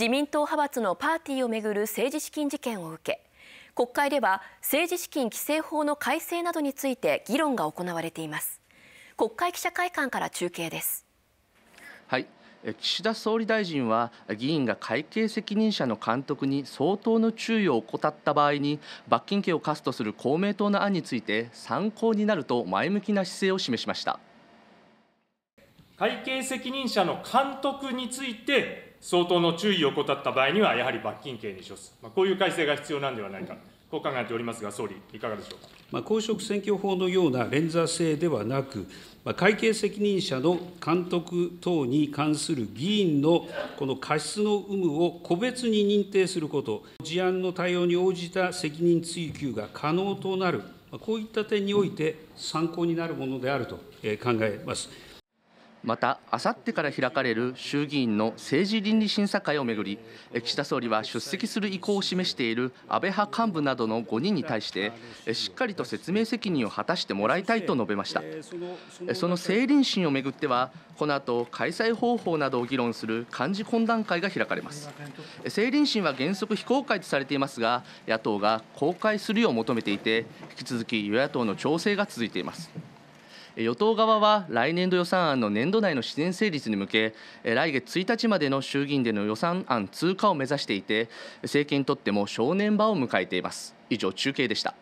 自民党派閥のパーティーをめぐる政治資金事件を受け国会では政治資金規正法の改正などについて議論が行われています国会記者会館から中継ですはい岸田総理大臣は議員が会計責任者の監督に相当の注意を怠った場合に罰金刑を科すとする公明党の案について参考になると前向きな姿勢を示しました会計責任者の監督について相当の注意を怠った場合には、やはり罰金刑に処す、まあ、こういう改正が必要なんではないか、こう考えておりますが、総理、いかがでしょうか。まあ、公職選挙法のような連座制ではなく、まあ、会計責任者の監督等に関する議員のこの過失の有無を個別に認定すること、事案の対応に応じた責任追及が可能となる、こういった点において参考になるものであると考えます。またあさってから開かれる衆議院の政治倫理審査会をめぐり岸田総理は出席する意向を示している安倍派幹部などの5人に対してしっかりと説明責任を果たしてもらいたいと述べましたその政倫審をめぐってはこの後開催方法などを議論する幹事懇談会が開かれます政倫審は原則非公開とされていますが野党が公開するよう求めていて引き続き与野党の調整が続いています与党側は来年度予算案の年度内の自然成立に向け来月1日までの衆議院での予算案通過を目指していて政権にとっても正念場を迎えています以上中継でした